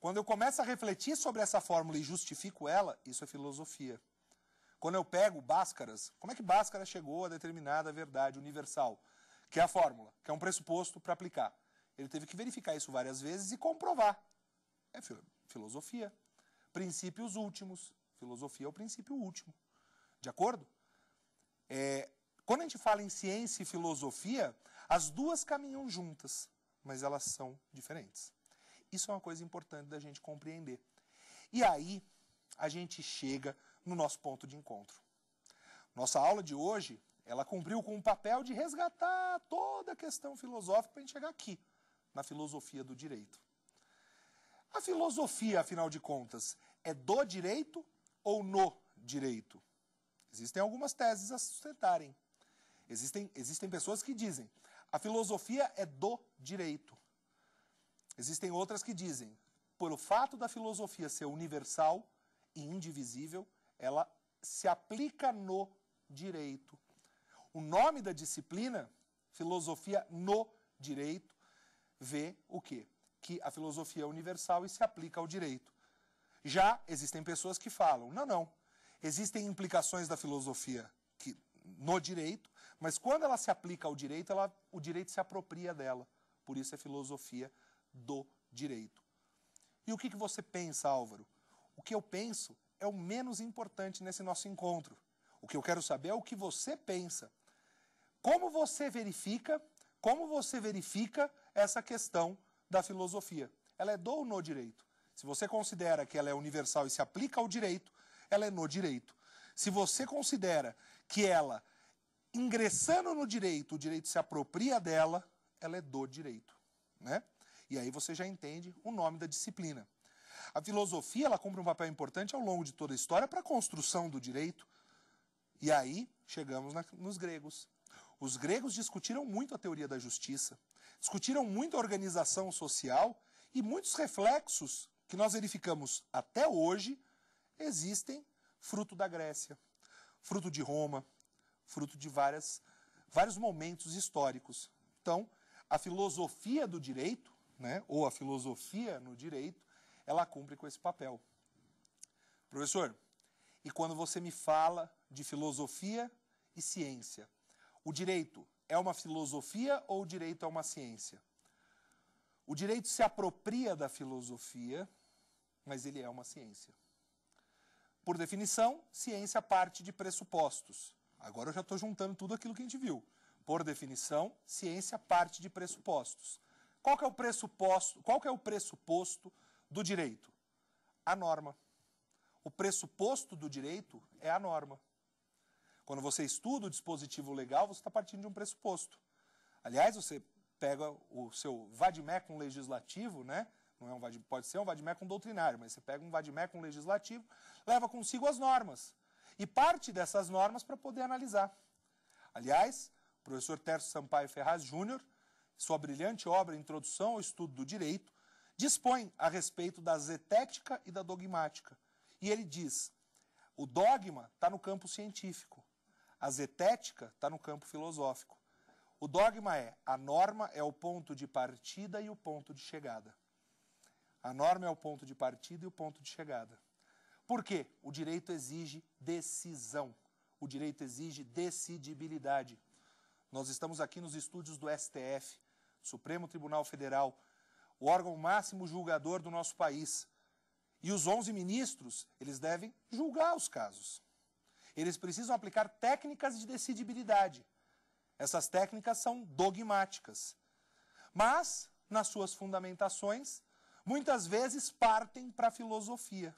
A: Quando eu começo a refletir sobre essa fórmula e justifico ela, isso é filosofia. Quando eu pego Báscaras, como é que Báscaras chegou a determinada verdade universal, que é a fórmula, que é um pressuposto para aplicar? Ele teve que verificar isso várias vezes e comprovar. É filosofia. Princípios últimos. Filosofia é o princípio último. De acordo? É, quando a gente fala em ciência e filosofia, as duas caminham juntas, mas elas são diferentes. Isso é uma coisa importante da gente compreender. E aí a gente chega no nosso ponto de encontro. Nossa aula de hoje, ela cumpriu com o papel de resgatar toda a questão filosófica para a gente chegar aqui, na filosofia do direito. A filosofia, afinal de contas, é do direito ou no direito? Existem algumas teses a sustentarem. Existem, existem pessoas que dizem a filosofia é do direito. Existem outras que dizem, por o fato da filosofia ser universal e indivisível, ela se aplica no direito. O nome da disciplina, filosofia no direito, vê o quê? Que a filosofia é universal e se aplica ao direito. Já existem pessoas que falam, não, não, existem implicações da filosofia que, no direito, mas quando ela se aplica ao direito, ela o direito se apropria dela. Por isso é filosofia do direito. E o que, que você pensa, Álvaro? O que eu penso é o menos importante nesse nosso encontro. O que eu quero saber é o que você pensa. Como você verifica, como você verifica essa questão da filosofia? Ela é do ou no direito? Se você considera que ela é universal e se aplica ao direito, ela é no direito. Se você considera que ela ingressando no direito, o direito se apropria dela, ela é do direito, né? E aí você já entende o nome da disciplina. A filosofia, ela cumpre um papel importante ao longo de toda a história para a construção do direito. E aí chegamos na, nos gregos. Os gregos discutiram muito a teoria da justiça, discutiram muito a organização social e muitos reflexos que nós verificamos até hoje existem fruto da Grécia, fruto de Roma, fruto de várias, vários momentos históricos. Então, a filosofia do direito, né, ou a filosofia no direito, ela cumpre com esse papel. Professor, e quando você me fala de filosofia e ciência, o direito é uma filosofia ou o direito é uma ciência? O direito se apropria da filosofia, mas ele é uma ciência. Por definição, ciência parte de pressupostos. Agora eu já estou juntando tudo aquilo que a gente viu. Por definição, ciência parte de pressupostos. Qual é o pressuposto? Qual é o pressuposto do direito? A norma. O pressuposto do direito é a norma. Quando você estuda o dispositivo legal, você está partindo de um pressuposto. Aliás, você pega o seu vademecum legislativo, né? Não é um pode ser um vademecum doutrinário, mas você pega um vademecum legislativo, leva consigo as normas e parte dessas normas para poder analisar. Aliás, o professor Tércio Sampaio Ferraz Júnior, sua brilhante obra Introdução ao Estudo do Direito, dispõe a respeito da zetética e da dogmática. E ele diz: o dogma está no campo científico, a zetética está no campo filosófico. O dogma é a norma é o ponto de partida e o ponto de chegada. A norma é o ponto de partida e o ponto de chegada. Por quê? O direito exige decisão. O direito exige decidibilidade. Nós estamos aqui nos estúdios do STF, Supremo Tribunal Federal, o órgão máximo julgador do nosso país. E os 11 ministros, eles devem julgar os casos. Eles precisam aplicar técnicas de decidibilidade. Essas técnicas são dogmáticas. Mas, nas suas fundamentações, muitas vezes partem para a filosofia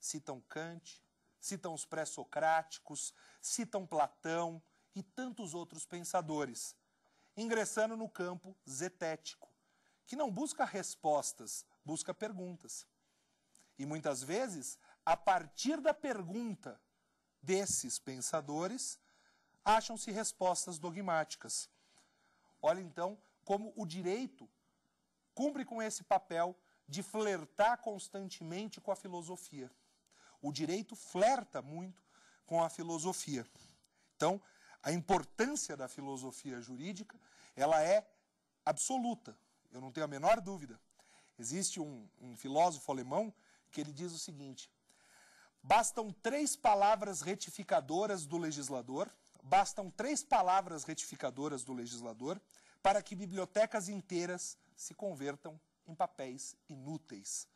A: citam Kant, citam os pré-socráticos, citam Platão e tantos outros pensadores, ingressando no campo zetético, que não busca respostas, busca perguntas. E muitas vezes, a partir da pergunta desses pensadores, acham-se respostas dogmáticas. Olha então como o direito cumpre com esse papel de flertar constantemente com a filosofia. O direito flerta muito com a filosofia. Então, a importância da filosofia jurídica, ela é absoluta. Eu não tenho a menor dúvida. Existe um, um filósofo alemão que ele diz o seguinte: bastam três palavras retificadoras do legislador, bastam três palavras retificadoras do legislador para que bibliotecas inteiras se convertam em papéis inúteis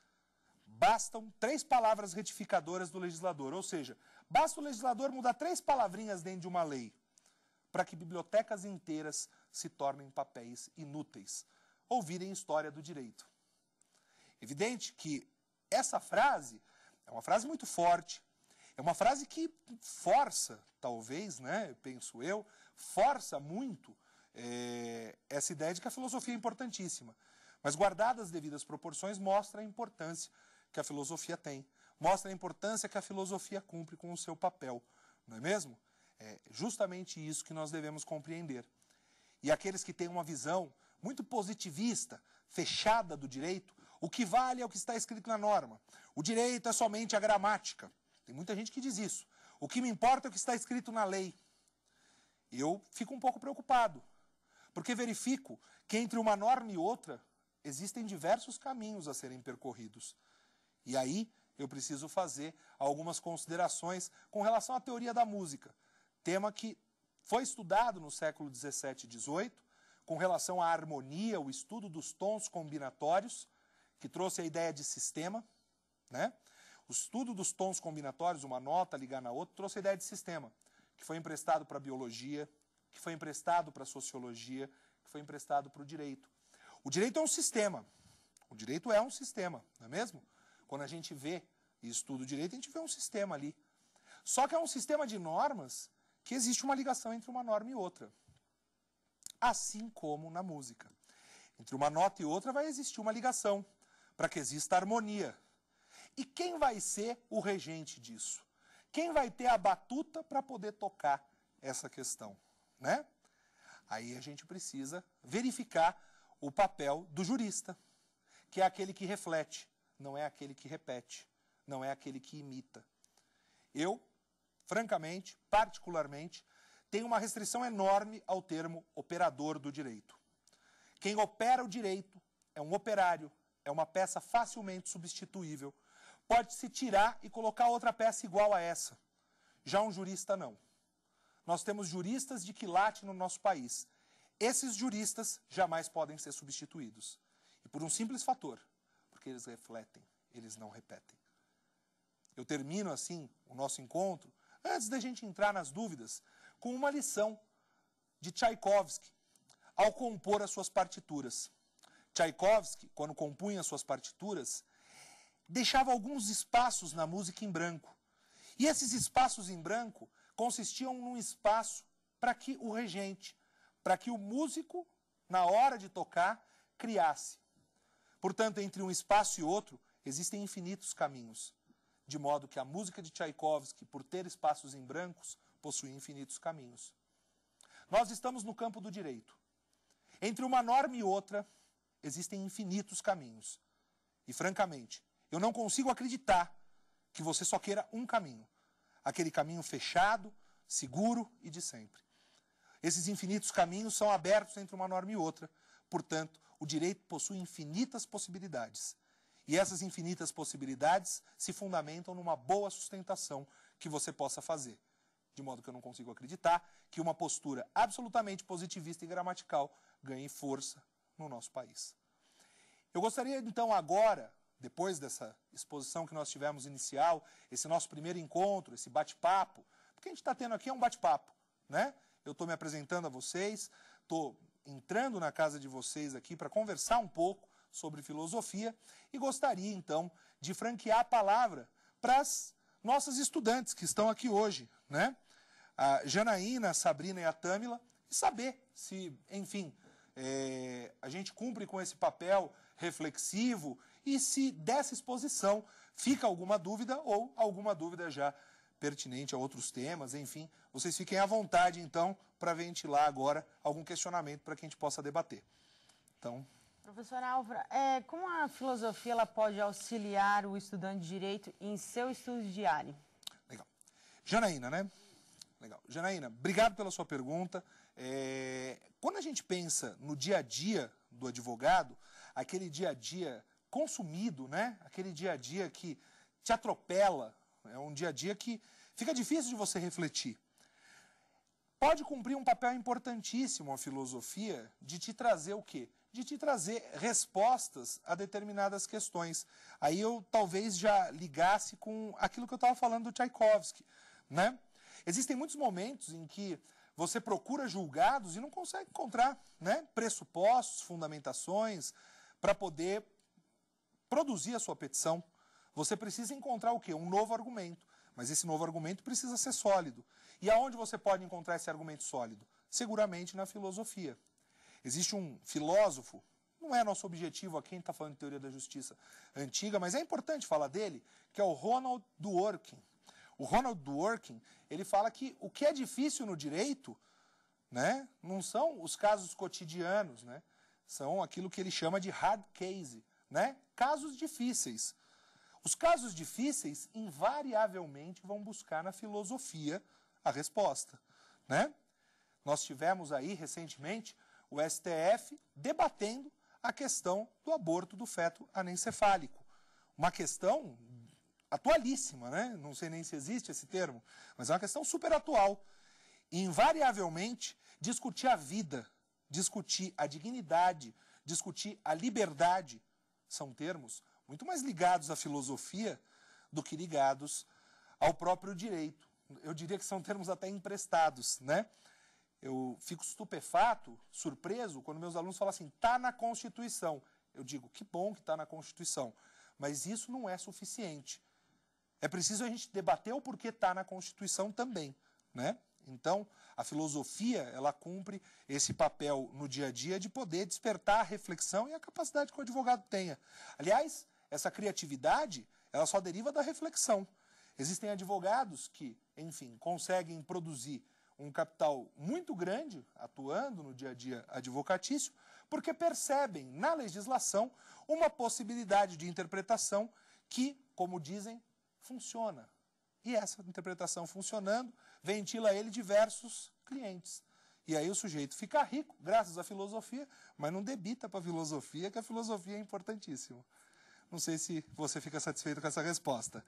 A: bastam três palavras retificadoras do legislador. Ou seja, basta o legislador mudar três palavrinhas dentro de uma lei para que bibliotecas inteiras se tornem papéis inúteis. Ouvirem história do direito. Evidente que essa frase é uma frase muito forte, é uma frase que força, talvez, né, penso eu, força muito é, essa ideia de que a filosofia é importantíssima. Mas guardadas as devidas proporções, mostra a importância que a filosofia tem, mostra a importância que a filosofia cumpre com o seu papel, não é mesmo? É justamente isso que nós devemos compreender. E aqueles que têm uma visão muito positivista, fechada do direito, o que vale é o que está escrito na norma. O direito é somente a gramática. Tem muita gente que diz isso. O que me importa é o que está escrito na lei. Eu fico um pouco preocupado, porque verifico que entre uma norma e outra existem diversos caminhos a serem percorridos. E aí eu preciso fazer algumas considerações com relação à teoria da música, tema que foi estudado no século 17 e 18, com relação à harmonia, o estudo dos tons combinatórios, que trouxe a ideia de sistema, né? O estudo dos tons combinatórios, uma nota ligar na outra, trouxe a ideia de sistema, que foi emprestado para a biologia, que foi emprestado para a sociologia, que foi emprestado para o direito. O direito é um sistema. O direito é um sistema, não é mesmo? Quando a gente vê e estuda o direito, a gente vê um sistema ali. Só que é um sistema de normas que existe uma ligação entre uma norma e outra. Assim como na música. Entre uma nota e outra vai existir uma ligação para que exista harmonia. E quem vai ser o regente disso? Quem vai ter a batuta para poder tocar essa questão, né? Aí a gente precisa verificar o papel do jurista, que é aquele que reflete, não é aquele que repete, não é aquele que imita. Eu, francamente, particularmente, tenho uma restrição enorme ao termo operador do direito. Quem opera o direito é um operário, é uma peça facilmente substituível. Pode se tirar e colocar outra peça igual a essa. Já um jurista não. Nós temos juristas de quilate no nosso país. Esses juristas jamais podem ser substituídos. E por um simples fator: porque eles refletem, eles não repetem. Eu termino assim o nosso encontro, antes da gente entrar nas dúvidas, com uma lição de Tchaikovsky ao compor as suas partituras. Tchaikovsky, quando compunha suas partituras, deixava alguns espaços na música em branco. E esses espaços em branco consistiam num espaço para que o regente, para que o músico, na hora de tocar, criasse Portanto, entre um espaço e outro, existem infinitos caminhos. De modo que a música de Tchaikovsky, por ter espaços em brancos, possui infinitos caminhos. Nós estamos no campo do direito. Entre uma norma e outra, existem infinitos caminhos. E, francamente, eu não consigo acreditar que você só queira um caminho aquele caminho fechado, seguro e de sempre. Esses infinitos caminhos são abertos entre uma norma e outra, portanto, o direito possui infinitas possibilidades. E essas infinitas possibilidades se fundamentam numa boa sustentação que você possa fazer. De modo que eu não consigo acreditar que uma postura absolutamente positivista e gramatical ganhe força no nosso país. Eu gostaria então agora, depois dessa exposição que nós tivemos inicial, esse nosso primeiro encontro, esse bate-papo, porque a gente está tendo aqui é um bate-papo, né? Eu estou me apresentando a vocês, estou entrando na casa de vocês aqui para conversar um pouco sobre filosofia e gostaria então de franquear a palavra para as nossas estudantes que estão aqui hoje, né? A Janaína, a Sabrina e a Tâmila, e saber se, enfim, é, a gente cumpre com esse papel reflexivo e se dessa exposição fica alguma dúvida ou alguma dúvida já pertinente a outros temas, enfim, vocês fiquem à vontade então para ventilar agora algum questionamento para que a gente possa debater. Então. Professora Alvra, é, como a filosofia ela pode auxiliar o estudante de direito em seu estudo diário? Legal. Janaína, né? Legal. Janaína, obrigado pela sua pergunta. É, quando a gente pensa no dia a dia do advogado, aquele dia a dia consumido, né? Aquele dia a dia que te atropela, é um dia a dia que fica difícil de você refletir pode cumprir um papel importantíssimo a filosofia de te trazer o quê? De te trazer respostas a determinadas questões. Aí eu talvez já ligasse com aquilo que eu estava falando do Tchaikovsky, né? Existem muitos momentos em que você procura julgados e não consegue encontrar né, pressupostos, fundamentações para poder produzir a sua petição. Você precisa encontrar o quê? Um novo argumento. Mas esse novo argumento precisa ser sólido. E aonde você pode encontrar esse argumento sólido? Seguramente na filosofia. Existe um filósofo, não é nosso objetivo aqui, está falando de teoria da justiça antiga, mas é importante falar dele, que é o Ronald Dworkin. O Ronald Dworkin, ele fala que o que é difícil no direito, né, não são os casos cotidianos, né, são aquilo que ele chama de hard case, né, casos difíceis. Os casos difíceis invariavelmente vão buscar na filosofia a resposta. Né? Nós tivemos aí recentemente o STF debatendo a questão do aborto do feto anencefálico. Uma questão atualíssima, né? não sei nem se existe esse termo, mas é uma questão super atual. Invariavelmente, discutir a vida, discutir a dignidade, discutir a liberdade são termos muito mais ligados à filosofia do que ligados ao próprio direito eu diria que são termos até emprestados, né? Eu fico estupefato, surpreso, quando meus alunos falam assim, tá na Constituição. Eu digo, que bom que está na Constituição. Mas isso não é suficiente. É preciso a gente debater o porquê está na Constituição também, né? Então, a filosofia, ela cumpre esse papel no dia a dia de poder despertar a reflexão e a capacidade que o advogado tenha. Aliás, essa criatividade, ela só deriva da reflexão. Existem advogados que, enfim, conseguem produzir um capital muito grande atuando no dia a dia advocatício, porque percebem na legislação uma possibilidade de interpretação que, como dizem, funciona. E essa interpretação funcionando, ventila ele diversos clientes. E aí o sujeito fica rico, graças à filosofia, mas não debita para a filosofia, que a filosofia é importantíssima. Não sei se você fica satisfeito com essa resposta.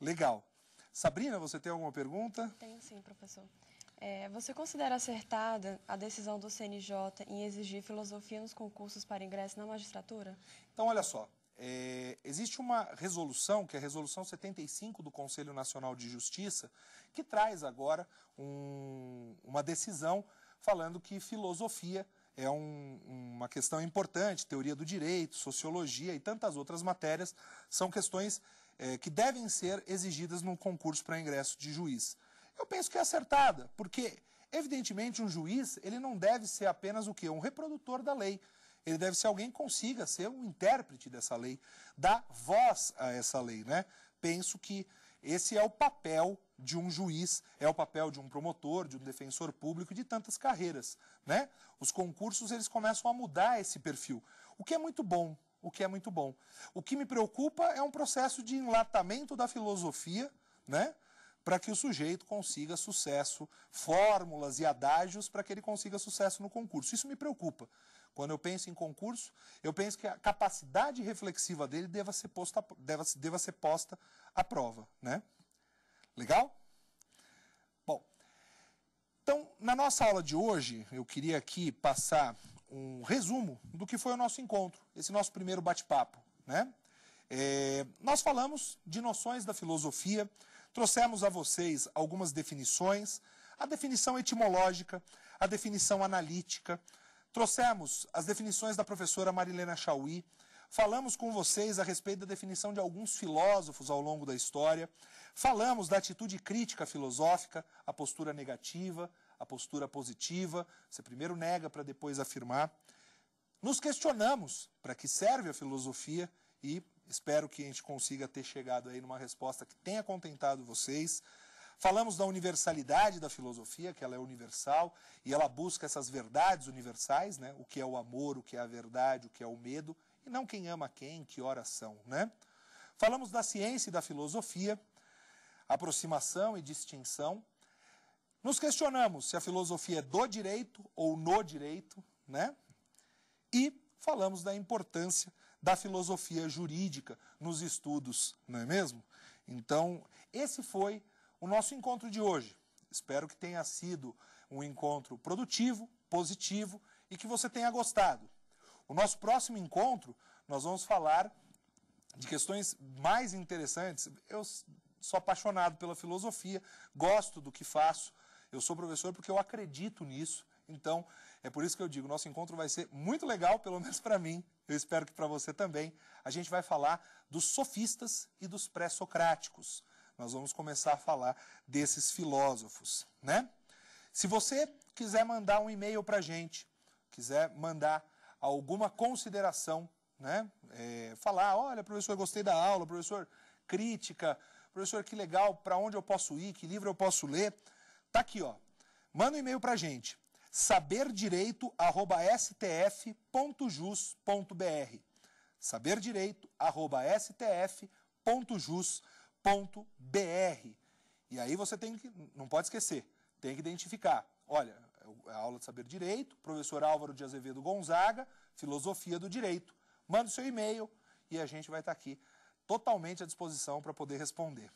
A: Legal. Sabrina, você tem alguma pergunta? Tenho sim, professor. É, você considera acertada a decisão do CNJ em exigir filosofia nos concursos para ingresso na magistratura? Então, olha só. É, existe uma resolução, que é a Resolução 75 do Conselho Nacional de Justiça, que traz agora um, uma decisão falando que filosofia é um, uma questão importante, teoria do direito, sociologia e tantas outras matérias são questões é, que devem ser exigidas num concurso para ingresso de juiz. Eu penso que é acertada, porque, evidentemente, um juiz ele não deve ser apenas o quê? Um reprodutor da lei. Ele deve ser alguém que consiga ser um intérprete dessa lei, dar voz a essa lei. Né? Penso que esse é o papel de um juiz, é o papel de um promotor, de um defensor público, de tantas carreiras. Né? Os concursos eles começam a mudar esse perfil, o que é muito bom, o que é muito bom. O que me preocupa é um processo de enlatamento da filosofia, né? Para que o sujeito consiga sucesso, fórmulas e adágios para que ele consiga sucesso no concurso. Isso me preocupa. Quando eu penso em concurso, eu penso que a capacidade reflexiva dele deva ser, posta, deva, deva ser posta à prova, né? Legal? Bom, então, na nossa aula de hoje, eu queria aqui passar um resumo do que foi o nosso encontro, esse nosso primeiro bate-papo. Né? É, nós falamos de noções da filosofia, trouxemos a vocês algumas definições, a definição etimológica, a definição analítica, trouxemos as definições da professora Marilena Chauí, falamos com vocês a respeito da definição de alguns filósofos ao longo da história, falamos da atitude crítica filosófica, a postura negativa, a postura positiva, você primeiro nega para depois afirmar. Nos questionamos para que serve a filosofia e espero que a gente consiga ter chegado aí numa resposta que tenha contentado vocês. Falamos da universalidade da filosofia, que ela é universal e ela busca essas verdades universais, né? O que é o amor, o que é a verdade, o que é o medo, e não quem ama quem, que horas são, né? Falamos da ciência e da filosofia, aproximação e distinção, nos questionamos se a filosofia é do direito ou no direito, né? E falamos da importância da filosofia jurídica nos estudos, não é mesmo? Então, esse foi o nosso encontro de hoje. Espero que tenha sido um encontro produtivo, positivo e que você tenha gostado. O nosso próximo encontro, nós vamos falar de questões mais interessantes. Eu sou apaixonado pela filosofia, gosto do que faço, eu sou professor porque eu acredito nisso. Então, é por isso que eu digo, nosso encontro vai ser muito legal, pelo menos para mim. Eu espero que para você também. A gente vai falar dos sofistas e dos pré-socráticos. Nós vamos começar a falar desses filósofos, né? Se você quiser mandar um e-mail para a gente, quiser mandar alguma consideração, né? É, falar, olha, professor, gostei da aula, professor, crítica, professor, que legal, para onde eu posso ir, que livro eu posso ler Tá aqui, ó. Manda um e-mail pra gente. saberdireito@stf.jus.br. saberdireito@stf.jus.br. E aí você tem que não pode esquecer, tem que identificar. Olha, é a aula de saber direito, professor Álvaro de Azevedo Gonzaga, filosofia do direito. Manda o seu e-mail e a gente vai estar tá aqui totalmente à disposição para poder responder.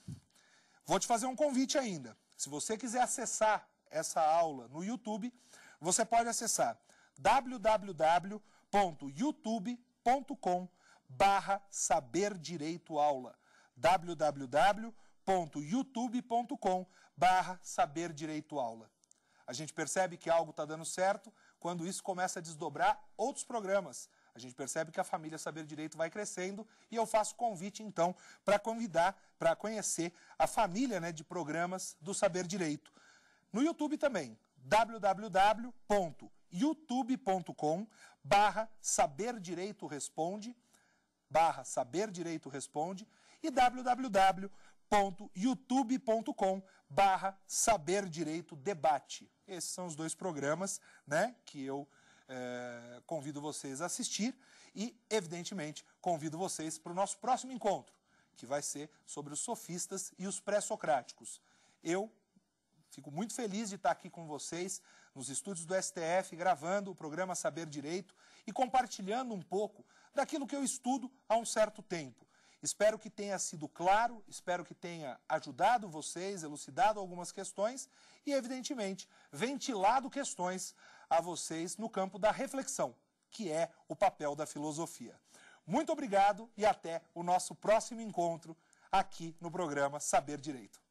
A: Vou te fazer um convite ainda. Se você quiser acessar essa aula no YouTube, você pode acessar www.youtube.com barra saber direito aula www.youtube.com barra saber direito aula a gente percebe que algo está dando certo quando isso começa a desdobrar outros programas a gente percebe que a família Saber Direito vai crescendo e eu faço convite então para convidar, para conhecer a família né, de programas do Saber Direito. No YouTube também, www.youtube.com barra Saber Direito Responde, barra Saber Direito Responde e www.youtube.com barra Saber Direito Debate. Esses são os dois programas né, que eu é, convido vocês a assistir e, evidentemente, convido vocês para o nosso próximo encontro, que vai ser sobre os sofistas e os pré-socráticos. Eu Fico muito feliz de estar aqui com vocês nos estúdios do STF, gravando o programa Saber Direito e compartilhando um pouco daquilo que eu estudo há um certo tempo. Espero que tenha sido claro, espero que tenha ajudado vocês, elucidado algumas questões e, evidentemente, ventilado questões a vocês no campo da reflexão, que é o papel da filosofia. Muito obrigado e até o nosso próximo encontro aqui no programa Saber Direito.